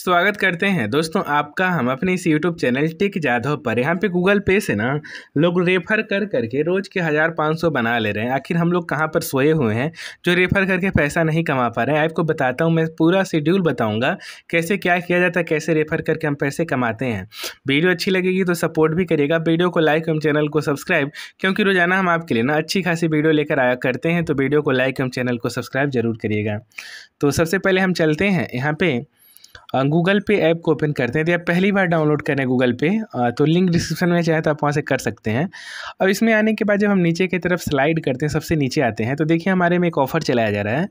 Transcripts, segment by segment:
स्वागत करते हैं दोस्तों आपका हम अपने इस यूट्यूब चैनल टिक जाधव पर यहाँ पे गूगल पे से ना लोग रेफर कर करके रोज़ के हज़ार पाँच सौ बना ले रहे हैं आखिर हम लोग कहाँ पर सोए हुए हैं जो रेफर करके पैसा नहीं कमा पा रहे हैं आपको बताता हूँ मैं पूरा शेड्यूल बताऊँगा कैसे क्या किया जाता है कैसे रेफर करके हम पैसे कमाते हैं वीडियो अच्छी लगेगी तो सपोर्ट भी करेगा वीडियो को लाइक एवं चैनल को सब्सक्राइब क्योंकि रोज़ाना हम आपके लिए ना अच्छी खासी वीडियो लेकर आया करते हैं तो वीडियो को लाइक एवं चैनल को सब्सक्राइब जरूर करिएगा तो सबसे पहले हम चलते हैं यहाँ पर गूगल पे ऐप को ओपन करते हैं तो यदि आप पहली बार डाउनलोड करें गूगल पे तो लिंक डिस्क्रिप्शन में चाहे तो आप वहाँ से कर सकते हैं अब इसमें आने के बाद जब हम नीचे की तरफ स्लाइड करते हैं सबसे नीचे आते हैं तो देखिए हमारे में एक ऑफर चलाया जा रहा है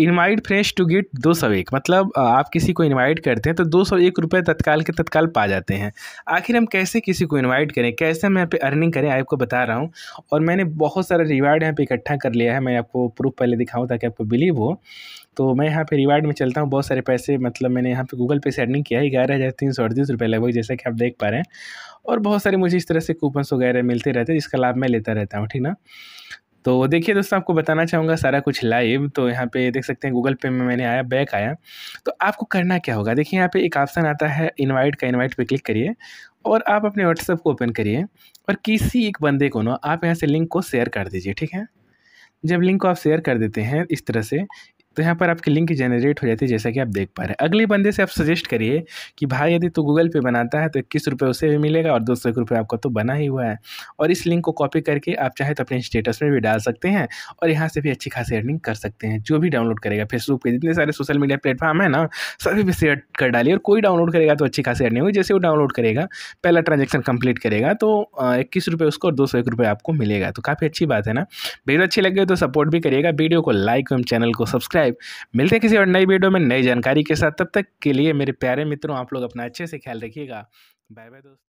इनवाइट फ्रेश टू गेट दो सौ एक मतलब आप किसी को इन्वाइट करते हैं तो दो सौ एक रुपये तत्काल के तत्काल पा जाते हैं आखिर हम कैसे किसी को इन्वाइट करें कैसे हम यहाँ पे अर्निंग करें आपको बता रहा हूँ और मैंने बहुत सारा रिवार्ड यहाँ पे इकट्ठा कर लिया है मैं आपको प्रूफ पहले दिखाऊँ ताकि आपको बिलीव हो तो मैं यहाँ पे रिवार्ड में चलता हूँ बहुत सारे पैसे मतलब मैंने यहाँ पे गूगल पे सेंडिंग किया है ग्यारह हज़ार तीन सौ अड़तीस रुपये लगभग जैसा कि आप देख पा रहे हैं और बहुत सारे मुझे इस तरह से कूपन्स वगैरह मिलते रहते हैं जिसका लाभ मैं लेता रहता हूँ ठीक ना तो देखिए दोस्तों आपको बताना चाहूँगा सारा कुछ लाइव तो यहाँ पे देख सकते हैं गूगल पे में मैंने आया बैक आया तो आपको करना क्या होगा देखिए यहाँ पे एक ऑप्शन आता है इनवाइट का इनवाइट पे क्लिक करिए और आप अपने व्हाट्सएप को ओपन करिए और किसी एक बंदे को ना आप यहाँ से लिंक को शेयर कर दीजिए ठीक है जब लिंक को आप शेयर कर देते हैं इस तरह से तो यहाँ पर आपकी लिंक जनरेट हो जाती है जैसा कि आप देख पा रहे हैं अगले बंदे से आप सजेस्ट करिए कि भाई यदि तो गूगल पे बनाता है तो इक्कीस रुपये उसे भी मिलेगा और दो सौ रुपये आपका तो बना ही हुआ है और इस लिंक को कॉपी करके आप चाहे तो अपने स्टेटस में भी डाल सकते हैं और यहाँ से भी अच्छी खासी अर्निंग कर सकते हैं जो भी डाउनलोड करेगा फेसबुक पर जितने सारे सोशल मीडिया प्लेटफॉर्म है ना सभी भी शेयर कर डालिए और कोई डाउनलोड करेगा तो अच्छी खासी अर्निंग होगी जैसे वो डाउनलोड करेगा पहला ट्रांजेक्शन कंप्लीट करेगा तो इक्कीस रुपये उसको और दो सौ एक रुपये आपको मिलेगा तो काफ़ी अच्छी बात है ना वीडियो अच्छी लगे तो सपोर्ट भी करिएगा वीडियो को लाइक एवं चैनल को सब्सक्राइब सब्सक्राइब मिलते हैं किसी और नई वीडियो में नई जानकारी के साथ तब तक के लिए मेरे प्यारे मित्रों आप लोग अपना अच्छे से ख्याल रखिएगा बाय बाय दोस्तों